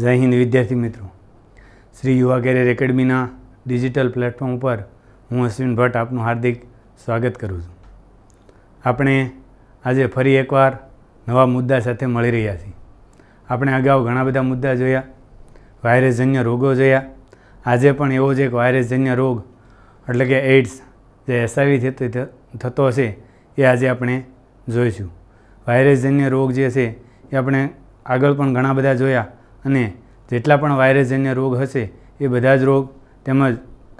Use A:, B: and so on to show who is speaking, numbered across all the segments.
A: જય હિન્દ વિદ્યાર્થી મિત્રો શ્રી યુવા કેરિયર એકેડમીના ડિજિટલ પ્લેટફોર્મ ઉપર હું અશ્વિન ભટ્ટ આપનું હાર્દિક સ્વાગત કરું છું આપણે આજે ફરી એકવાર નવા મુદ્દા સાથે મળી રહ્યા છીએ આપણે અગાઉ ઘણા બધા મુદ્દા જોયા વાયરસજન્ય રોગો જોયા આજે પણ એવો જ એક વાયરસજન્ય રોગ એટલે કે એઇડ્સ જે એસઆઈવી થતો થતો હશે એ આજે આપણે જોઈશું વાયરસજન્ય રોગ જે છે એ આપણે આગળ પણ ઘણા બધા જોયા અને જેટલા પણ વાયરસજન્ય રોગ હશે એ બધા જ રોગ તેમજ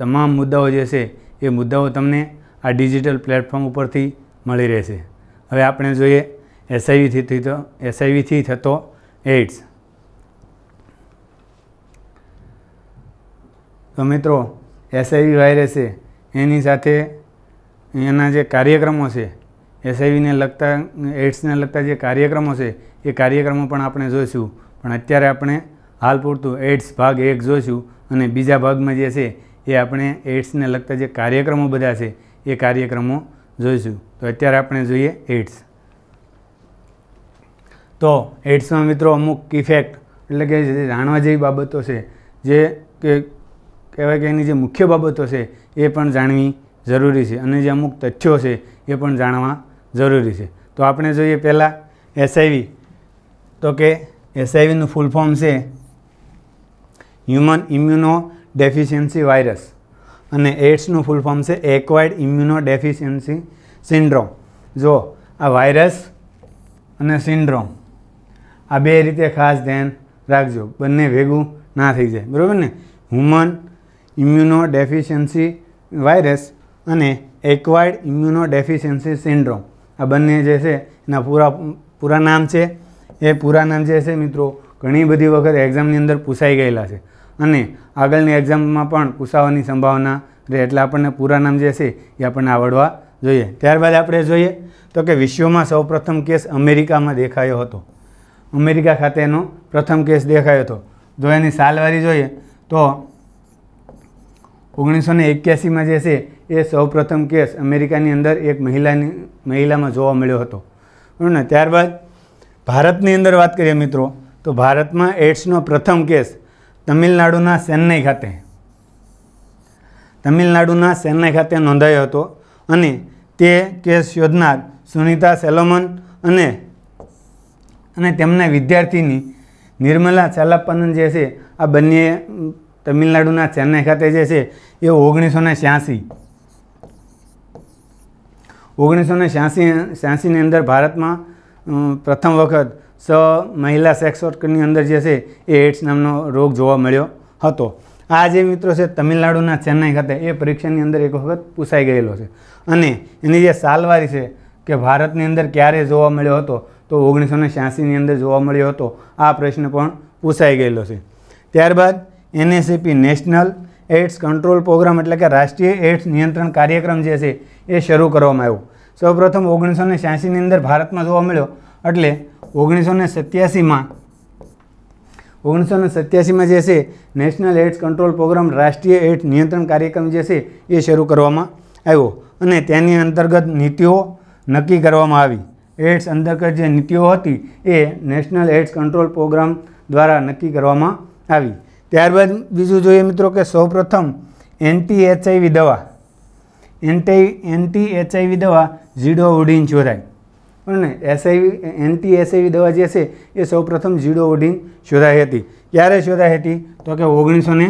A: તમામ મુદ્દાઓ જે છે એ મુદ્દાઓ તમને આ ડિજિટલ પ્લેટફોર્મ ઉપરથી મળી રહેશે હવે આપણે જોઈએ એસઆઈવીથી થતો એસઆઈવીથી થતો એઇડ્સ તો મિત્રો એસઆઈવી વાયરસ છે એની સાથે એના જે કાર્યક્રમો છે એસઆઈવીને લગતા એઇડ્સને લગતા જે કાર્યક્રમો છે એ કાર્યક્રમો પણ આપણે જોઈશું પણ અત્યારે આપણે હાલ પૂરતું એડ્સ ભાગ એક જોઈશું અને બીજા ભાગમાં જે છે એ આપણે એડ્સને લગતા જે કાર્યક્રમો બધા છે એ કાર્યક્રમો જોઈશું તો અત્યારે આપણે જોઈએ એડ્સ તો એડ્સમાં મિત્રો અમુક ઇફેક્ટ એટલે કે જાણવા જેવી બાબતો છે જે કે કહેવાય કે એની જે મુખ્ય બાબતો છે એ પણ જાણવી જરૂરી છે અને જે અમુક તથ્યો છે એ પણ જાણવા જરૂરી છે તો આપણે જોઈએ પહેલાં એસઆઈવી તો કે એસઆઈવીનું ફૂલ ફોર્મ છે હ્યુમન ઇમ્યુનો ડેફિશિયન્સી વાયરસ અને એડ્સનું ફૂલ ફોર્મ છે એક્વાઇડ ઇમ્યુનો ડેફિશિયન્સી સિન્ડ્રોમ જો આ વાયરસ અને સિન્ડ્રોમ આ બે રીતે ખાસ ધ્યાન રાખજો બંને ભેગું ના થઈ જાય બરાબર ને હ્યુમન ઇમ્યુનો ડેફિશિયન્સી વાયરસ અને એક્વાઇડ ઇમ્યુનો ડેફિશિયન્સી સિન્ડ્રોમ આ બંને જે છે એના પૂરા પૂરા નામ છે એ પૂરા નામ જે છે મિત્રો ઘણી બધી વખત એક્ઝામની અંદર પૂછાઈ ગયેલા છે અને આગળની એક્ઝામમાં પણ પૂછાવાની સંભાવના રહે એટલે આપણને પૂરા નામ જે છે એ આપણને આવડવા જોઈએ ત્યારબાદ આપણે જોઈએ તો કે વિશ્વમાં સૌપ્રથમ કેસ અમેરિકામાં દેખાયો હતો અમેરિકા ખાતેનો પ્રથમ કેસ દેખાયો હતો જો એની સાલવારી જોઈએ તો ઓગણીસો ને એક્યાસીમાં જે છે એ સૌપ્રથમ કેસ અમેરિકાની અંદર એક મહિલાની મહિલામાં જોવા મળ્યો હતો બરાબર ને ત્યારબાદ ભારતની અંદર વાત કરીએ મિત્રો તો ભારતમાં એડ્સનો પ્રથમ કેસ તમિલનાડુના ચેન્નઈ ખાતે તમિલનાડુના ચેન્નઈ ખાતે નોંધાયો હતો અને તે કેસ યોજનાર સુનિતા સેલોમન અને અને તેમના વિદ્યાર્થીની નિર્મલા ચાલાપ્પાનન જે છે આ બંને તમિલનાડુના ચેન્નઈ ખાતે જે છે એ ઓગણીસો ને છ્યાસી ઓગણીસો ને છ્યાસી છ્યાસીની અંદર ભારતમાં પ્રથમ વખત સ મહિલા સેક્સ વર્કરની અંદર જે છે એ એડ્સ નામનો રોગ જોવા મળ્યો હતો આ જે મિત્રો છે તમિલનાડુના ચેન્નાઈ ખાતે એ પરીક્ષાની અંદર એક વખત પૂછાઈ ગયેલો છે અને એની જે સાલવારી છે કે ભારતની અંદર ક્યારે જોવા મળ્યો હતો તો ઓગણીસો ને છ્યાસીની અંદર જોવા મળ્યો હતો આ પ્રશ્ન પણ પૂછાઈ ગયેલો છે ત્યારબાદ NACP national AIDS control programme એટલે કે રાષ્ટ્રીય એડ્સ નિયંત્રણ કાર્યક્રમ જે છે એ શરૂ કરવામાં આવ્યો સૌપ્રથમ ઓગણીસો ને છ્યાસીની અંદર ભારતમાં જોવા મળ્યો એટલે ઓગણીસો ને સત્યાસીમાં ઓગણીસો ને સત્યાસીમાં જે છે નેશનલ એડ્સ કંટ્રોલ પ્રોગ્રામ રાષ્ટ્રીય એડ્સ નિયંત્રણ કાર્યક્રમ જે છે એ શરૂ કરવામાં આવ્યો અને તેની અંતર્ગત નીતિઓ નક્કી કરવામાં આવી એડ્સ અંતર્ગત જે નીતિઓ હતી એ નેશનલ એડ્સ કંટ્રોલ પ્રોગ્રામ દ્વારા નક્કી કરવામાં આવી ત્યારબાદ બીજું જોઈએ મિત્રો કે સૌપ્રથમ એન્ટી એચઆઈવી દવા એન્ટી એન્ટી એચઆઈવી દવા ઝીડો જીડોઓડિન શોધાય અને એસઆઈવી એન્ટી એસઆઈવી દવા જે છે એ સૌપ્રથમ જીડોઓડિન શોધાઈ હતી ક્યારે શોધાઈ હતી તો કે ઓગણીસો ને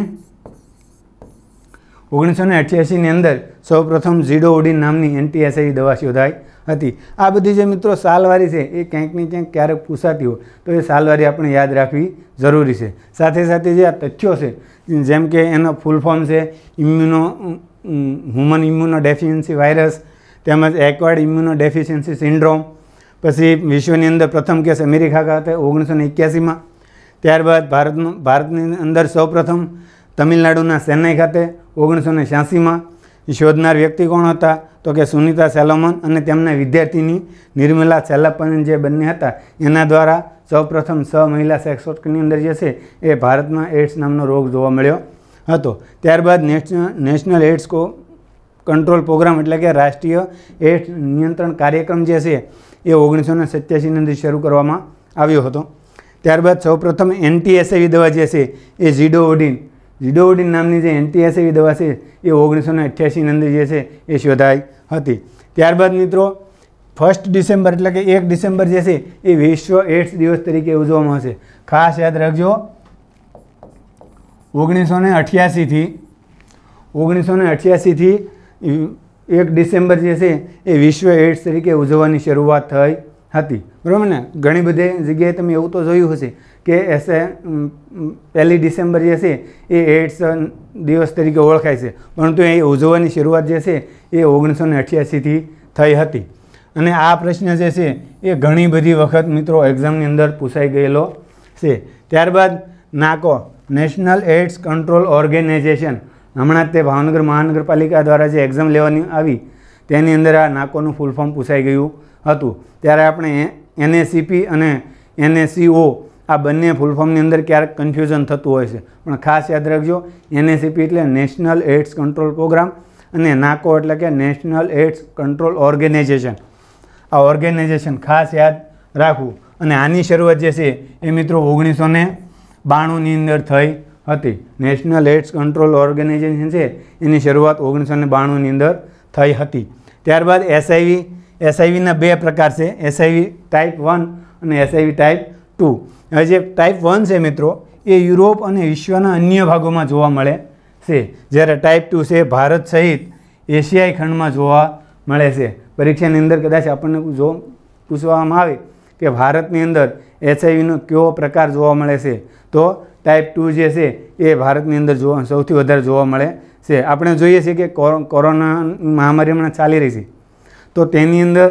A: ઓગણીસો ને અઠ્યાસીની અંદર સૌપ્રથમ જીડોઓડિન નામની એન્ટી એસઆઈવી દવા શોધાઈ હતી આ બધી જે મિત્રો સાલવારી છે એ ક્યાંક ને ક્યાંક ક્યારેક પૂછાતી હોય તો એ સાલવારી આપણે યાદ રાખવી જરૂરી છે સાથે સાથે જે આ તથ્યો છે જેમ કે એનો ફૂલ ફોર્મ છે immuno human immunodeficiency virus તેમજ એક્વાર્ડ ઇમ્યુનો ડેફિશિયન્સી સિન્ડ્રોમ પછી વિશ્વની અંદર પ્રથમ કેસ અમેરિકા ખાતે ઓગણીસો ને એક્યાસીમાં ત્યારબાદ ભારતનું ભારતની અંદર સૌપ્રથમ તમિલનાડુના ચેન્નાઈ ખાતે ઓગણીસો ને છ્યાસીમાં શોધનાર વ્યક્તિ કોણ હતા તો કે સુનિતા સેલોમન અને તેમના વિદ્યાર્થીની નિર્મલા સેલપન જે બંને હતા એના દ્વારા સૌપ્રથમ સ મહિલા સેક્સ અંદર જે છે એ ભારતમાં એડ્સ નામનો રોગ જોવા મળ્યો હતો ત્યારબાદ નેશનલ નેશનલ એડ્સ કો કંટ્રોલ પ્રોગ્રામ એટલે કે રાષ્ટ્રીય એડ્સ નિયંત્રણ કાર્યક્રમ જે છે એ ઓગણીસો ને સત્યાસીની અંદર શરૂ કરવામાં આવ્યો હતો ત્યારબાદ સૌપ્રથમ એન્ટીએસએવી દવા જે છે એ ઝીડો ઓડિન ઝીડોઓડિન ઓડિન નામની જે એન્ટીએસએવી દવા છે એ ઓગણીસો ને અઠ્યાસીની અંદર જે છે એ શોધાઈ હતી ત્યારબાદ મિત્રો ફર્સ્ટ ડિસેમ્બર એટલે કે એક ડિસેમ્બર જે છે એ વિશ્વ એડ્સ દિવસ તરીકે ઉજવવામાં આવશે ખાસ યાદ રાખજો ઓગણીસો ને અઠ્યાસીથી ઓગણીસો ને અઠ્યાસીથી એક ડિસેમ્બર જે છે એ વિશ્વ એડ્સ તરીકે ઉજવવાની શરૂઆત થઈ હતી બરાબર ને ઘણી બધી જગ્યાએ તમે એવું તો જોયું હશે કે એસે પહેલી ડિસેમ્બર જે છે એ એડ્સ દિવસ તરીકે ઓળખાય છે પરંતુ એ ઉજવવાની શરૂઆત જે છે એ ઓગણીસો ને અઠ્યાસીથી થઈ હતી અને આ પ્રશ્ન જે છે એ ઘણી બધી વખત મિત્રો એક્ઝામની અંદર પૂછાઈ ગયેલો છે ત્યારબાદ NACO national AIDS control organisation હમણાં તે ભાવનગર મહાનગરપાલિકા દ્વારા જે એક્ઝામ લેવાની આવી તેની અંદર આ નાકોનું ફૂલ ફોર્મ પૂછાઈ ગયું હતું ત્યારે આપણે એનએસીપી અને એનએસીઓ આ બંને ફૂલ ફોર્મની અંદર ક્યારેક કન્ફ્યુઝન થતું હોય છે પણ ખાસ યાદ રાખજો એનએસીપી એટલે નેશનલ એડ્સ કંટ્રોલ પ્રોગ્રામ અને નાકો એટલે કે નેશનલ એડ્સ કંટ્રોલ ઓર્ગેનાઇઝેશન આ ઓર્ગેનાઇઝેશન ખાસ યાદ રાખવું અને આની શરૂઆત જે છે એ મિત્રો ઓગણીસો ને બાણુંની અંદર થઈ હતી નેશનલ એડ્સ કંટ્રોલ ઓર્ગેનાઇઝેશન છે એની શરૂઆત ઓગણીસો ને બાણુંની અંદર થઈ હતી ત્યારબાદ એસઆઈવી એસઆઈવીના બે પ્રકાર છે એસઆઈવી ટાઈપ વન અને એસઆઈવી ટાઈપ ટુ હવે જે ટાઈપ વન છે મિત્રો એ યુરોપ અને વિશ્વના અન્ય ભાગોમાં જોવા મળે છે જ્યારે ટાઈપ ટુ છે ભારત સહિત એશિયાઈ ખંડમાં જોવા મળે છે પરીક્ષાની અંદર કદાચ આપણને જો પૂછવામાં આવે કે ભારતની અંદર એચઆઈવીનો કેવો પ્રકાર જોવા મળે છે તો ટાઈપ ટુ જે છે એ ભારતની અંદર જોવા સૌથી વધારે જોવા મળે છે આપણે જોઈએ છીએ કે કોરોના મહામારી હમણાં ચાલી રહી છે તો તેની અંદર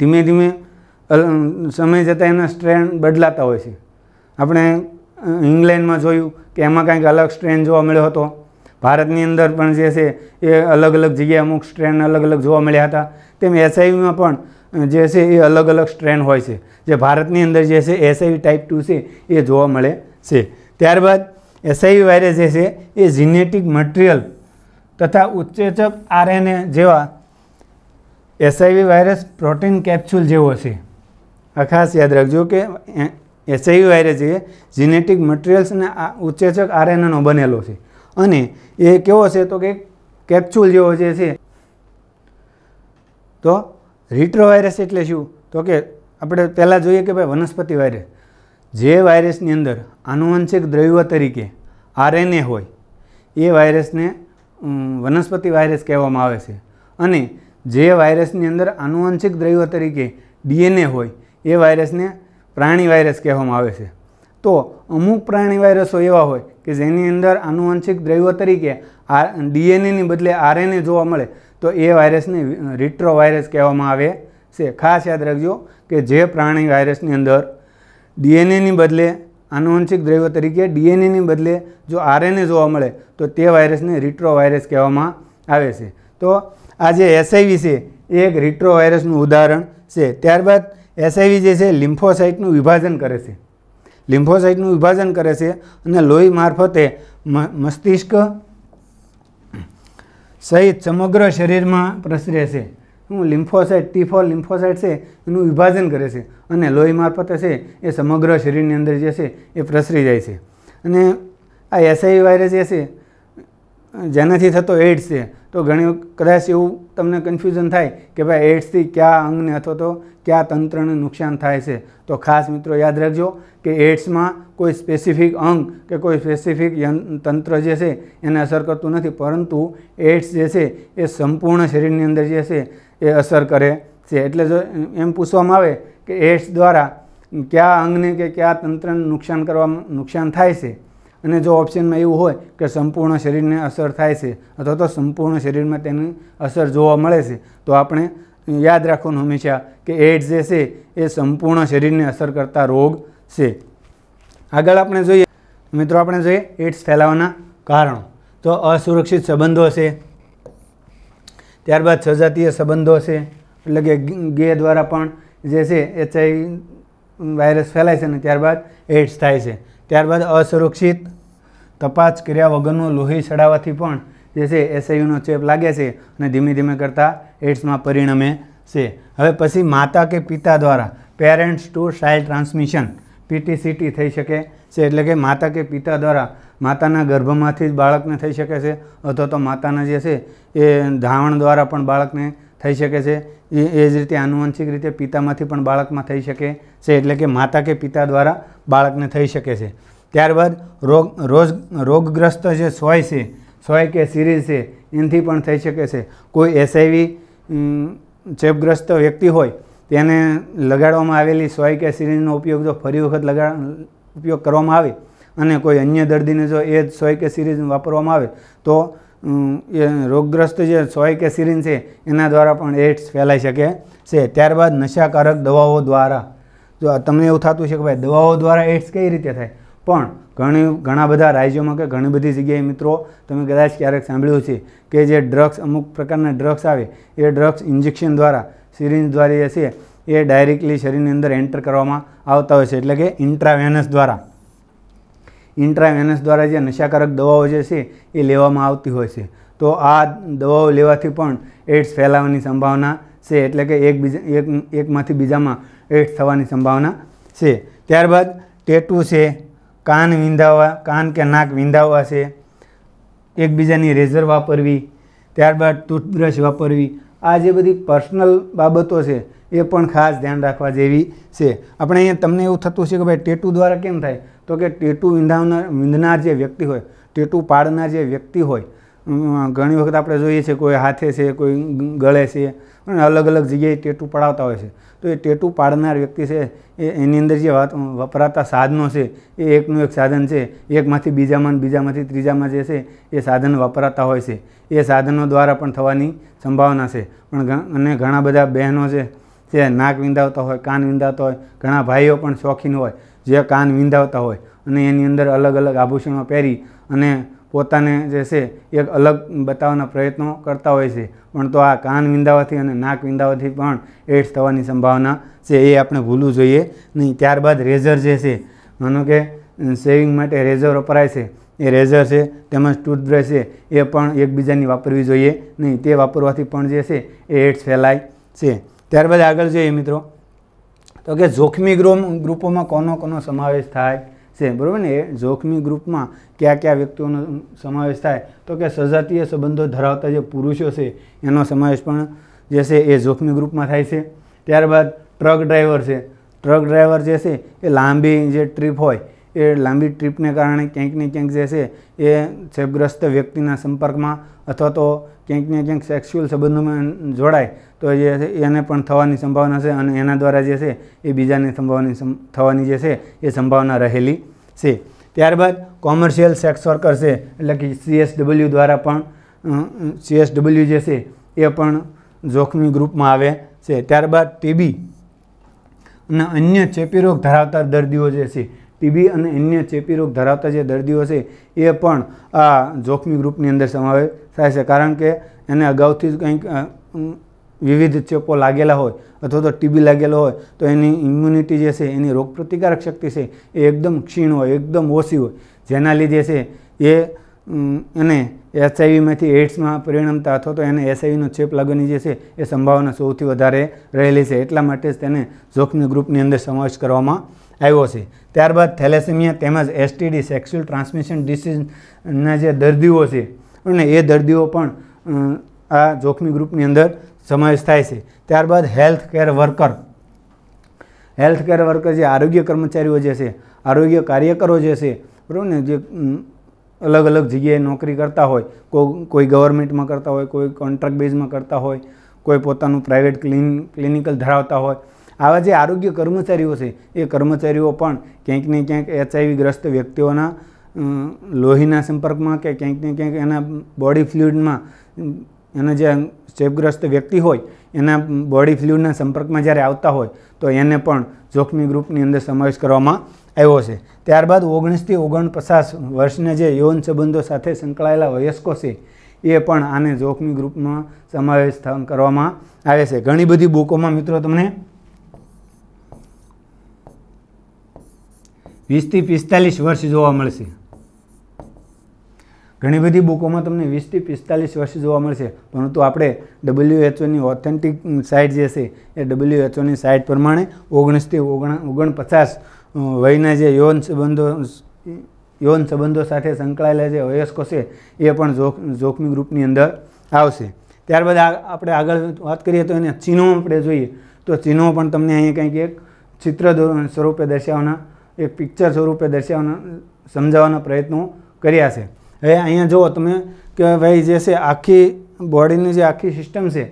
A: ધીમે ધીમે સમય જતાં એના સ્ટ્રેન બદલાતા હોય છે આપણે ઇંગ્લેન્ડમાં જોયું કે એમાં કંઈક અલગ સ્ટ્રેન જોવા મળ્યો હતો ભારતની અંદર પણ જે છે એ અલગ અલગ જગ્યાએ અમુક સ્ટ્રેન અલગ અલગ જોવા મળ્યા હતા તેમ એસઆઈવીમાં પણ જે છે એ અલગ અલગ સ્ટ્રેન હોય છે જે ભારતની અંદર જે છે એસઆઈવી ટાઈપ ટુ છે એ જોવા મળે છે ત્યારબાદ એસઆઈવી વાયરસ જે છે એ જીનેટિક મટીરિયલ તથા ઉત્સેચક આરએનએ જેવા એસઆઈવી વાયરસ પ્રોટીન કેપ્સ્યુલ જેવો છે આ ખાસ યાદ રાખજો કે એસઆઈવી વાયરસ એ જીનેટિક મટીરિયલ્સ અને ઉત્સેચક આરએનએનો બનેલો છે અને એ કેવો છે તો કે કેપ્સ્યુલ જેવો જે છે તો રીટ્રોવાયરસ એટલે શું તો કે આપણે પહેલાં જોઈએ કે ભાઈ વનસ્પતિ વાયરસ જે વાયરસની અંદર આનુવંશિક દ્રવ્ય તરીકે આરએનએ હોય એ વાયરસને વનસ્પતિ વાયરસ કહેવામાં આવે છે અને જે વાયરસની અંદર આનુવંશિક દ્રવ્ય તરીકે ડીએનએ હોય એ વાયરસને પ્રાણી વાયરસ કહેવામાં આવે છે તો અમુક પ્રાણી વાયરસો એવા હોય કે જેની અંદર આનુવંશિક દ્રવ્યો તરીકે આ ડીએનએની બદલે આરએનએ જોવા મળે તો એ વાયરસને રિટ્રોવાયરસ કહેવામાં આવે છે ખાસ યાદ રાખજો કે જે પ્રાણી વાયરસની અંદર ડીએનએની બદલે આનુવંશિક દ્રવ્યો તરીકે ડીએનએની બદલે જો આરએનએ જોવા મળે તો તે વાયરસને રિટ્રોવાયરસ કહેવામાં આવે છે તો આ જે એસઆઈવી છે એ એક રિટ્રોવાયરસનું ઉદાહરણ છે ત્યારબાદ એસઆઈવી જે છે લિમ્ફોસાઇટનું વિભાજન કરે છે લિમ્ફોસાઇટનું વિભાજન કરે છે અને લોહી મારફતે મસ્તિષ્ક સહિત સમગ્ર શરીરમાં પ્રસરે છે શું લિમ્ફોસાઇટ ટી ફોર લિમ્ફોસાઇટ છે એનું વિભાજન કરે છે અને લોહી મારફતે છે એ સમગ્ર શરીરની અંદર જે છે એ પ્રસરી જાય છે અને આ એસઆઈ વાયરસ જે છે જેનાથી થતો એડ્સ છે તો ઘણી કદાચ એવું તમને કન્ફ્યુઝન થાય કે ભાઈ એઇડ્સથી કયા અંગને અથવા તો કયા તંત્રને નુકસાન થાય છે તો ખાસ મિત્રો યાદ રાખજો કે એડ્સમાં કોઈ સ્પેસિફિક અંગ કે કોઈ સ્પેસિફિક તંત્ર જે છે એને અસર કરતું નથી પરંતુ એડ્સ જે છે એ સંપૂર્ણ શરીરની અંદર જે છે એ અસર કરે છે એટલે જો એમ પૂછવામાં આવે કે એડ્સ દ્વારા કયા અંગને કે કયા તંત્રને નુકસાન કરવામાં નુકસાન થાય છે અને જો ઓપ્શનમાં એવું હોય કે સંપૂર્ણ શરીરને અસર થાય છે અથવા તો સંપૂર્ણ શરીરમાં તેની અસર જોવા મળે છે તો આપણે યાદ રાખવાનું હંમેશા કે એડ્સ જે છે એ સંપૂર્ણ શરીરને અસર કરતા રોગ છે આગળ આપણે જોઈએ મિત્રો આપણે જોઈએ એડ્સ ફેલાવાના કારણો તો અસુરક્ષિત સંબંધો છે ત્યારબાદ સજાતીય સંબંધો છે એટલે કે ગે દ્વારા પણ જે છે એચઆઈ વાયરસ ફેલાય છે અને ત્યારબાદ એડ્સ થાય છે ત્યારબાદ અસુરક્ષિત તપાસ કર્યા વગરનું લોહી ચડાવવાથી પણ જે છે એસઆઈયુનો ચેપ લાગે છે અને ધીમે ધીમે કરતાં એડ્સમાં પરિણમે છે હવે પછી માતા કે પિતા દ્વારા parents to child transmission PTCT થઈ શકે છે એટલે કે માતા કે પિતા દ્વારા માતાના ગર્ભમાંથી જ બાળકને થઈ શકે છે અથવા તો માતાના જે છે એ ધાવણ દ્વારા પણ બાળકને થઈ શકે છે એ એ જ રીતે આનુવંશિક રીતે પિતામાંથી પણ બાળકમાં થઈ શકે છે એટલે કે માતા કે પિતા દ્વારા બાળકને થઈ શકે છે ત્યારબાદ રોગ રોજ રોગગ્રસ્ત જે સોય છે સોય કે સિરીઝ છે એનાથી પણ થઈ શકે છે કોઈ એસઆઈવી ચેપગ્રસ્ત વ્યક્તિ હોય તેને લગાડવામાં આવેલી સોય કે સિરીઝનો ઉપયોગ જો ફરી વખત લગા ઉપયોગ કરવામાં આવે અને કોઈ અન્ય દર્દીને જો એ જ સોય કે સિરીઝ વાપરવામાં આવે તો એ રોગગ્રસ્ત જે સોય કે સિરીન છે એના દ્વારા પણ એડ્સ ફેલાઈ શકે છે ત્યારબાદ નશાકારક દવાઓ દ્વારા જો તમને એવું થતું છે કે ભાઈ દવાઓ દ્વારા એડ્સ કઈ રીતે થાય પણ ઘણી ઘણા બધા રાજ્યોમાં કે ઘણી બધી જગ્યાએ મિત્રો તમે કદાચ ક્યારેક સાંભળ્યું છે કે જે ડ્રગ્સ અમુક પ્રકારના ડ્રગ્સ આવે એ ડ્રગ્સ ઇન્જેક્શન દ્વારા સિરિંજ દ્વારા જે છે એ ડાયરેક્ટલી શરીરની અંદર એન્ટર કરવામાં આવતા હોય છે એટલે કે ઇન્ટ્રાવેનસ દ્વારા ઇન્ટ્રાવેનસ દ્વારા જે નશાકારક દવાઓ જે છે એ લેવામાં આવતી હોય છે તો આ દવાઓ લેવાથી પણ એડ્સ ફેલાવાની સંભાવના છે એટલે કે એકબીજા એક એકમાંથી બીજામાં એડ્સ થવાની સંભાવના છે ત્યારબાદ ટેટુ છે કાન વિંધાવા કાન કે નાક વિંધાવા છે એકબીજાની રેઝર વાપરવી ત્યારબાદ ટૂથબ્રશ વાપરવી આ જે બધી પર્સનલ બાબતો છે એ પણ ખાસ ધ્યાન રાખવા જેવી છે આપણે અહીંયા તમને એવું થતું છે કે ભાઈ ટેટુ દ્વારા કેમ થાય તો કે ટેટુ વિંધાવનાર વિંધનાર જે વ્યક્તિ હોય ટેટુ પાડનાર જે વ્યક્તિ હોય ઘણી વખત આપણે જોઈએ છીએ કોઈ હાથે છે કોઈ ગળે છે અને અલગ અલગ જગ્યાએ ટેટુ પડાવતા હોય છે તો એ ટેટુ પાડનાર વ્યક્તિ છે એ એની અંદર જે વાત વપરાતા સાધનો છે એ એકનું એક સાધન છે એકમાંથી બીજામાં બીજામાંથી ત્રીજામાં જે છે એ સાધન વપરાતા હોય છે એ સાધનો દ્વારા પણ થવાની સંભાવના છે પણ અને ઘણા બધા બહેનો છે જે નાક વિંધાવતા હોય કાન વિંધાતા હોય ઘણા ભાઈઓ પણ શોખીન હોય જે કાન વિંધાવતા હોય અને એની અંદર અલગ અલગ આભૂષણો પહેરી અને પોતાને જે છે એક અલગ બતાવવાના પ્રયત્નો કરતા હોય છે પણ તો આ કાન વિંધાવાથી અને નાક વિંધાવાથી પણ એડ્સ થવાની સંભાવના છે એ આપણે ભૂલવું જોઈએ નહીં ત્યારબાદ રેઝર જે છે માનો કે સેવિંગ માટે રેઝર વપરાય છે એ રેઝર છે તેમજ ટૂથબ્રશ છે એ પણ એકબીજાની વાપરવી જોઈએ નહીં તે વાપરવાથી પણ જે છે એ એડ્સ ફેલાય છે ત્યારબાદ આગળ જોઈએ મિત્રો તો કે જોખમી ગ્રુપોમાં કોનો કોનો સમાવેશ થાય છે બરાબર ને એ જોખમી ગ્રુપમાં કયા કયા વ્યક્તિઓનો સમાવેશ થાય તો કે સજાતીય સંબંધો ધરાવતા જે પુરુષો છે એનો સમાવેશ પણ જે છે એ જોખમી ગ્રુપમાં થાય છે ત્યારબાદ ટ્રક ડ્રાઈવર છે ટ્રક ડ્રાઈવર જે છે એ લાંબી જે ટ્રીપ હોય એ લાંબી ટ્રીપને કારણે ક્યાંક ને ક્યાંક જે છે એ ચેપગ્રસ્ત વ્યક્તિના સંપર્કમાં અથવા તો ક્યાંક ને ક્યાંક સેક્સ્યુઅલ સંબંધોમાં જોડાય તો જે છે એને પણ થવાની સંભાવના છે અને એના દ્વારા જે છે એ બીજાને સંભાવની થવાની જે છે એ સંભાવના રહેલી છે ત્યારબાદ કોમર્શિયલ સેક્સ વર્કર છે એટલે કે સીએસડબલ્યુ દ્વારા પણ સીએસડબલ્યુ જે છે એ પણ જોખમી ગ્રુપમાં આવે છે ત્યારબાદ ટીબી અને અન્ય ચેપી રોગ ધરાવતા દર્દીઓ જે છે ટીબી અને અન્ય ચેપી રોગ ધરાવતા જે દર્દીઓ છે એ પણ આ જોખમી ગ્રુપની અંદર સમાવેશ થાય છે કારણ કે એને અગાઉથી જ કંઈક વિવિધ ચેપો લાગેલા હોય અથવા તો ટીબી લાગેલો હોય તો એની ઇમ્યુનિટી જે છે એની રોગપ્રતિકારક શક્તિ છે એ એકદમ ક્ષીણ હોય એકદમ ઓછી હોય જેના લીધે છે એ એને એસઆઈવીમાંથી એઇડ્સમાં પરિણમતા અથવા તો એને એસઆઈવીનો ચેપ લાગવાની જે છે એ સંભાવના સૌથી વધારે રહેલી છે એટલા માટે જ તેને જોખમી ગ્રુપની અંદર સમાવેશ કરવામાં આવ્યો છે ત્યારબાદ થેલેસેમિયા તેમજ એસટીડી સેક્સ્યુઅલ ટ્રાન્સમિશન ડિસીઝના જે દર્દીઓ છે અને એ દર્દીઓ પણ આ જોખમી ગ્રુપની અંદર સમાવેશ થાય છે ત્યારબાદ health care worker health care worker જે આરોગ્ય કર્મચારીઓ જે છે આરોગ્ય કાર્યકરો જે છે બરાબર ને જે અલગ અલગ જગ્યાએ નોકરી કરતા હોય કોઈ ગવર્મેન્ટમાં કરતા હોય કોઈ કોન્ટ્રાક્ટ બેઝમાં કરતા હોય કોઈ પોતાનું પ્રાઇવેટ ક્લિન ક્લિનિકલ ધરાવતા હોય આવા જે આરોગ્ય કર્મચારીઓ છે એ કર્મચારીઓ પણ ક્યાંક ને ક્યાંક એચઆઈવી ગ્રસ્ત વ્યક્તિઓના લોહીના સંપર્કમાં કે ક્યાંક ને ક્યાંક એના બોડી ફ્લુઇડમાં એના જે ચેપગ્રસ્ત વ્યક્તિ હોય એના બોડી ફ્લ્યુના સંપર્કમાં જ્યારે આવતા હોય તો એને પણ જોખમી ગ્રુપની અંદર સમાવેશ કરવામાં આવ્યો છે ત્યારબાદ ઓગણીસથી ઓગણપચાસ વર્ષના જે યૌન સંબંધો સાથે સંકળાયેલા વયસ્કો છે એ પણ આને જોખમી ગ્રુપમાં સમાવેશ કરવામાં આવે છે ઘણી બધી બુકોમાં મિત્રો તમને વીસથી પિસ્તાલીસ વર્ષ જોવા મળશે ઘણી બધી બુકોમાં તમને વીસથી પિસ્તાલીસ વર્ષ જોવા મળશે પરંતુ આપણે ડબલ્યુએચઓની ઓથેન્ટિક સાઇટ જે છે એ ડબલ્યુએચઓની સાઇટ પ્રમાણે ઓગણીસથી ઓગણ ઓગણપચાસ વયના જે યૌન સંબંધો યૌન સંબંધો સાથે સંકળાયેલા જે વયસ્કો છે એ પણ જોખ જોખમી ગ્રુપની અંદર આવશે ત્યારબાદ આપણે આગળ વાત કરીએ તો એને ચિહ્નો આપણે જોઈએ તો ચિહ્નો પણ તમને અહીંયા કંઈક એક ચિત્ર સ્વરૂપે દર્શાવવાના એક પિક્ચર સ્વરૂપે દર્શાવવાના સમજાવવાના પ્રયત્નો કર્યા છે હવે અહીંયા જુઓ તમે કે ભાઈ જે છે આખી બોડીની જે આખી સિસ્ટમ છે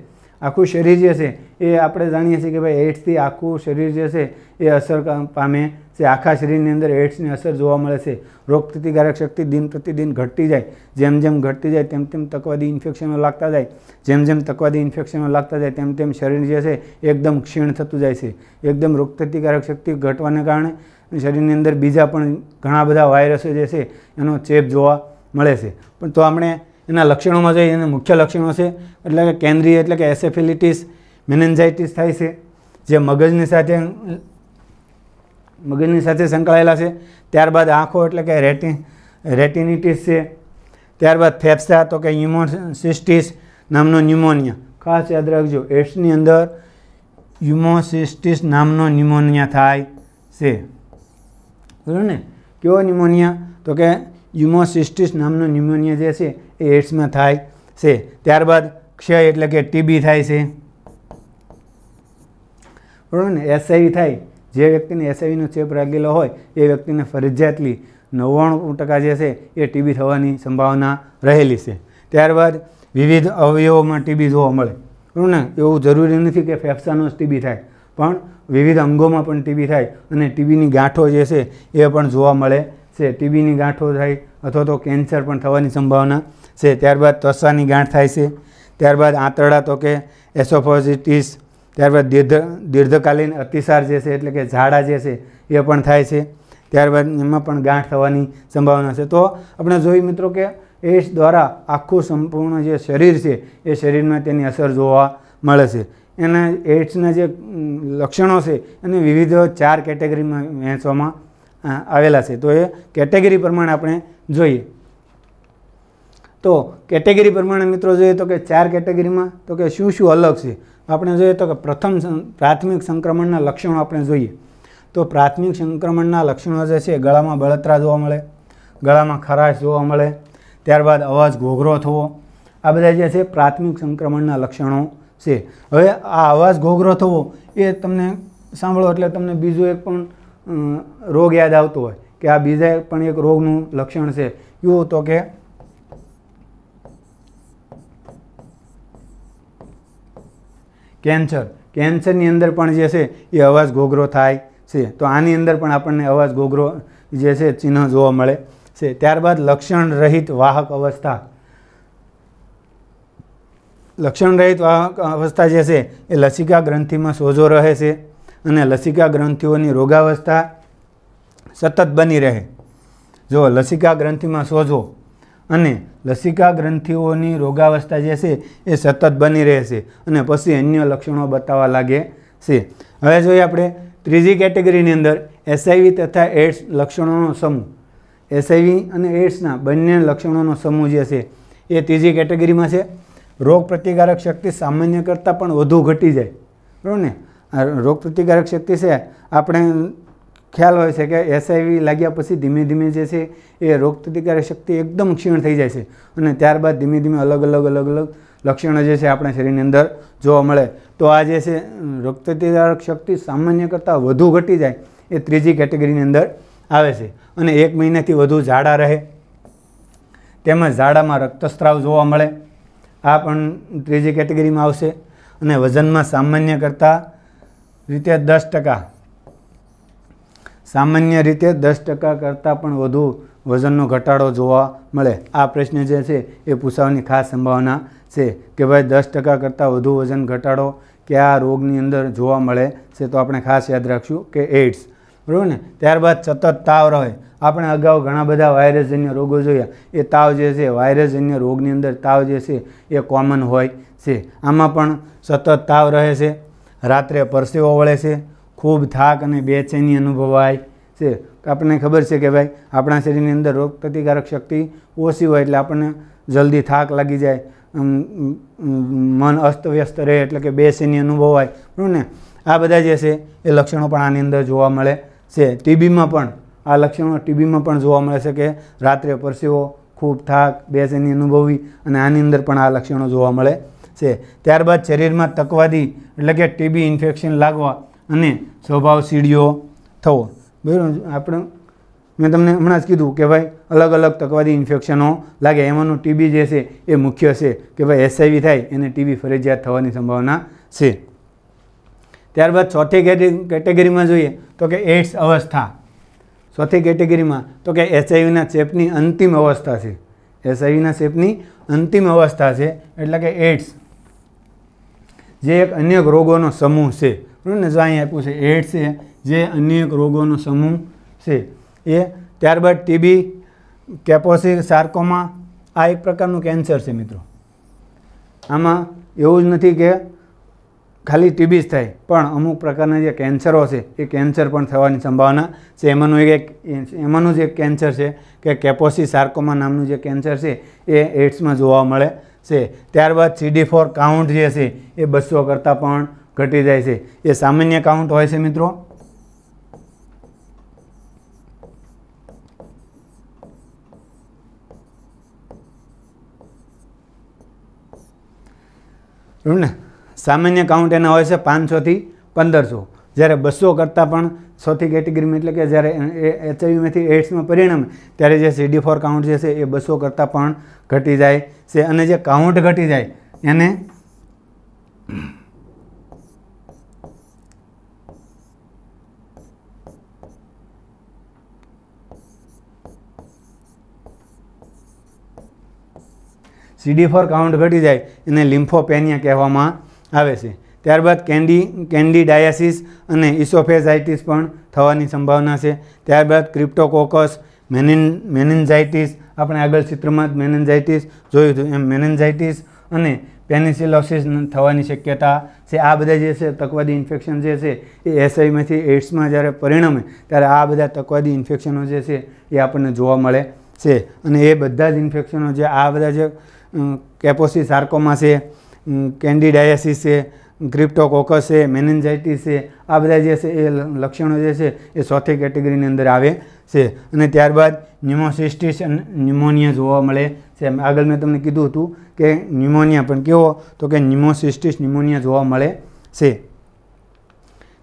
A: આખું શરીર જે છે એ આપણે જાણીએ છીએ કે ભાઈ એઇડ્સથી આખું શરીર જે છે એ અસર પામે છે આખા શરીરની અંદર એઇડ્સની અસર જોવા મળે છે રોગ પ્રતિકારક શક્તિ દિન પ્રતિદિન ઘટતી જાય જેમ જેમ ઘટતી જાય તેમ તેમ તકવાદી ઇન્ફેક્શનો લાગતા જાય જેમ જેમ તકવાદી ઇન્ફેક્શનો લાગતા જાય તેમ તેમ શરીર જે છે એકદમ ક્ષીણ થતું જાય છે એકદમ રોગ પ્રતિકારક શક્તિ ઘટવાને કારણે શરીરની અંદર બીજા પણ ઘણા બધા વાયરસો જે છે એનો ચેપ જોવા મળે છે પણ તો આપણે એના લક્ષણોમાં જોઈએ એના મુખ્ય લક્ષણો છે એટલે કે કેન્દ્રીય એટલે કે એસેફિલિટીસ મેનેન્જાઇટીસ થાય છે જે મગજની સાથે મગજની સાથે સંકળાયેલા છે ત્યારબાદ આંખો એટલે કે રેટી રેટિનિટીસ છે ત્યારબાદ ફેફસા તો કે યુમોસિસ્ટિસ નામનો ન્યુમોનિયા ખાસ યાદ રાખજો એડ્સની અંદર યુમોસિસ્ટિસ નામનો ન્યુમોનિયા થાય છે બરાબર ને કેવો ન્યુમોનિયા તો કે યુમોસિસ્ટિસ નામનો ન્યુમોનિયા જે છે એ એડ્સમાં થાય છે ત્યારબાદ ક્ષય એટલે કે ટીબી થાય છે બરાબર ને એસઆઈવી થાય જે વ્યક્તિને એસઆઈવીનો ચેપ રાગેલો હોય એ વ્યક્તિને ફરજિયાતલી નવ્વાણું ટકા જે છે એ ટીબી થવાની સંભાવના રહેલી છે ત્યારબાદ વિવિધ અવયવોમાં ટીબી જોવા મળે બરાબર ને એવું જરૂરી નથી કે ફેફસાનો જ ટીબી થાય પણ વિવિધ અંગોમાં પણ ટીબી થાય અને ટીબીની ગાંઠો જે છે એ પણ જોવા મળે છે ટીબીની ગાંઠો થાય અથવા તો કેન્સર પણ થવાની સંભાવના છે ત્યારબાદ ત્વસાની ગાંઠ થાય છે ત્યારબાદ આંતરડા તો કે એસોફોસિટીસ ત્યારબાદ દીર્ઘ દીર્ઘકાલીન અતિસાર જે છે એટલે કે ઝાડા જે છે એ પણ થાય છે ત્યારબાદ એમાં પણ ગાંઠ થવાની સંભાવના છે તો આપણે જોયું મિત્રો કે એ દ્વારા આખું સંપૂર્ણ જે શરીર છે એ શરીરમાં તેની અસર જોવા મળે છે એના એડ્સના જે લક્ષણો છે એને વિવિધ ચાર કેટેગરીમાં વહેંચવામાં આવેલા છે તો એ કેટેગરી પ્રમાણે આપણે જોઈએ તો કેટેગરી પ્રમાણે મિત્રો જોઈએ તો કે ચાર કેટેગરીમાં તો કે શું શું અલગ છે આપણે જોઈએ તો કે પ્રથમ પ્રાથમિક સંક્રમણના લક્ષણો આપણે જોઈએ તો પ્રાથમિક સંક્રમણના લક્ષણો જે છે ગળામાં બળતરા જોવા મળે ગળામાં ખરાશ જોવા મળે ત્યારબાદ અવાજ ઘોઘરો થવો આ બધા જે છે પ્રાથમિક સંક્રમણના લક્ષણો છે હવે આ અવાજ ઘોઘરો થવો એ તમને સાંભળો એટલે તમને બીજું એક પણ રોગ યાદ આવતો હોય કે આ બીજા પણ એક રોગનું લક્ષણ છે કયું તો કે કેન્સર કેન્સરની અંદર પણ જે છે એ અવાજ ઘોઘરો થાય છે તો આની અંદર પણ આપણને અવાજ ઘોઘરો જે છે ચિહ્ન જોવા મળે છે ત્યારબાદ લક્ષણરહિત વાહક અવસ્થા લક્ષણરહિત વાહક અવસ્થા જે છે એ લસિકા ગ્રંથિમાં સોજો રહે છે અને લસિકા ગ્રંથિઓની રોગાવસ્થા સતત બની રહે જો લસિકા ગ્રંથિમાં સોજો અને લસિકા ગ્રંથિઓની રોગાવસ્થા જે છે એ સતત બની રહે છે અને પછી અન્ય લક્ષણો બતાવવા લાગે છે હવે જોઈએ આપણે ત્રીજી કેટેગરીની અંદર એસઆઈવી તથા એડ્સ લક્ષણોનો સમૂહ એસઆઈવી અને એડ્સના બંને લક્ષણોનો સમૂહ જે છે એ ત્રીજી કેટેગરીમાં છે રોગ પ્રતિકારક શક્તિ સામાન્ય કરતાં પણ વધુ ઘટી જાય બરાબર ને રોગ પ્રતિકારક શક્તિ છે આપણે ખ્યાલ હોય છે કે એસઆઈવી લાગ્યા પછી ધીમે ધીમે જે છે એ રોગ પ્રતિકારક શક્તિ એકદમ ક્ષીણ થઈ જાય છે અને ત્યારબાદ ધીમે ધીમે અલગ અલગ અલગ અલગ લક્ષણો જે છે આપણા શરીરની અંદર જોવા મળે તો આ જે છે રોગ પ્રતિકારક શક્તિ સામાન્ય કરતાં વધુ ઘટી જાય એ ત્રીજી કેટેગરીની અંદર આવે છે અને એક મહિનાથી વધુ ઝાડા રહે તેમજ ઝાડામાં રક્તસ્ત્રાવ જોવા મળે આ પણ ત્રીજી કેટેગરીમાં આવશે અને વજનમાં સામાન્ય કરતાં રીતે દસ ટકા સામાન્ય રીતે દસ ટકા કરતાં પણ વધુ વજનનો ઘટાડો જોવા મળે આ પ્રશ્ન જે છે એ પૂછાવાની ખાસ સંભાવના છે કે ભાઈ દસ ટકા કરતાં વધુ વજન ઘટાડો કયા રોગની અંદર જોવા મળે છે તો આપણે ખાસ યાદ રાખશું કે એઇડ્સ બરાબર ને ત્યારબાદ સતત તાવ રહે આપણે અગાઉ ઘણા બધા વાયરસજન્ય રોગો જોયા એ તાવ જે છે વાયરસજન્ય રોગની અંદર તાવ જે છે એ કોમન હોય છે આમાં પણ સતત તાવ રહે છે રાત્રે પરસેવો વળે છે ખૂબ થાક અને બેચેની અનુભવાય છે આપણને ખબર છે કે ભાઈ આપણા શરીરની અંદર રોગ પ્રતિકારક શક્તિ ઓછી હોય એટલે આપણને જલ્દી થાક લાગી જાય મન અસ્તવ્યસ્ત રહે એટલે કે બેસેની અનુભવાય બરાબર ને આ બધા જે છે એ લક્ષણો પણ આની અંદર જોવા મળે છે ટીબીમાં પણ આ લક્ષણો ટીબીમાં પણ જોવા મળે છે કે રાત્રે પરસેવો ખૂબ થાક બેસેની અનુભવી અને આની અંદર પણ આ લક્ષણો જોવા મળે છે ત્યારબાદ શરીરમાં તકવાદી એટલે કે ટીબી ઇન્ફેક્શન લાગવા અને સ્વભાવ સીડીઓ થવો બરાબર આપણે મેં તમને હમણાં જ કીધું કે ભાઈ અલગ અલગ તકવાદી ઇન્ફેક્શનો લાગે એમાંનું ટીબી જે છે એ મુખ્ય છે કે ભાઈ એસઆઈવી થાય એને ટીબી ફરજિયાત થવાની સંભાવના છે ત્યારબાદ ચોથી કેટેગરીમાં જોઈએ તો કે એડ્સ અવસ્થા ચોથી કેટેગરીમાં તો કે એસઆઈવીના ચેપની અંતિમ અવસ્થા છે એસઆઈવીના ચેપની અંતિમ અવસ્થા છે એટલે કે એડ્સ જે એક અન્ય રોગોનો સમૂહ છે બરાબર જો અહીં આપ્યું છે એડ્સ છે જે અન્ય એક રોગોનો સમૂહ છે એ ત્યારબાદ ટીબી કેપોસી સારકોમાં આ એક પ્રકારનું કેન્સર છે મિત્રો આમાં એવું જ નથી કે ખાલી ટીબી જ થાય પણ અમુક પ્રકારના જે કેન્સરો છે એ કેન્સર પણ થવાની સંભાવના છે એમાંનું એક એમાંનું જે કેન્સર છે કે કેપોસી સાર્કોમા નામનું જે કેન્સર છે એ એડ્સમાં જોવા મળે છે ત્યારબાદ સીડી ફોર કાઉન્ટ જે છે એ બસો કરતાં પણ ઘટી જાય છે એ સામાન્ય કાઉન્ટ હોય છે મિત્રો ને સામાન્ય કાઉન્ટ એના હોય છે પાંચસોથી પંદરસો જ્યારે બસો કરતાં પણ સોથી કેટેગરીમાં એટલે કે જ્યારે એચઆઈવીમાંથી એડ્સમાં પરિણામે ત્યારે જે સીડી ફોર કાઉન્ટ જે છે એ બસો કરતાં પણ ઘટી જાય છે અને જે કાઉન્ટ ઘટી જાય એને સીડી ફોર કાઉન્ટ ઘટી જાય એને લિમ્ફોપેનિયા કહેવામાં આવે છે ત્યારબાદ કેન્ડી કેન્ડી ડાયાસિસ અને ઇસોફેઝાઇટિસ પણ થવાની સંભાવના છે ત્યારબાદ ક્રિપ્ટોકોકસ મેનિન મેનિન્ઝાઇટિસ આપણે આગળ ચિત્રમાં મેનેન્જાઇટિસ જોયું હતું એમ મેનેન્જાઇટિસ અને પેનિસિલોસિસ થવાની શક્યતા છે આ બધા જે છે તકવાદી ઇન્ફેક્શન જે છે એ એસઆઈમાંથી એઇડ્સમાં જ્યારે પરિણમે ત્યારે આ બધા તકવાદી ઇન્ફેક્શનો જે છે એ આપણને જોવા મળે છે અને એ બધા જ ઇન્ફેક્શનો જે આ બધા જે કેપોસી સાર્કોમા છે કેન્ડિડાયાસિસ છે ક્રિપ્ટોકોકસ છે મેનેન્જાઇટીસ છે આ બધા જે છે એ લક્ષણો જે છે એ ચોથી કેટેગરીની અંદર આવે છે અને ત્યારબાદ ન્યુમોસિસ્ટિસ અને ન્યુમોનિયા જોવા મળે છે આગળ મેં તમને કીધું હતું કે ન્યુમોનિયા પણ કેવો તો કે ન્યુમોસિસ્ટિસ ન્યુમોનિયા જોવા મળે છે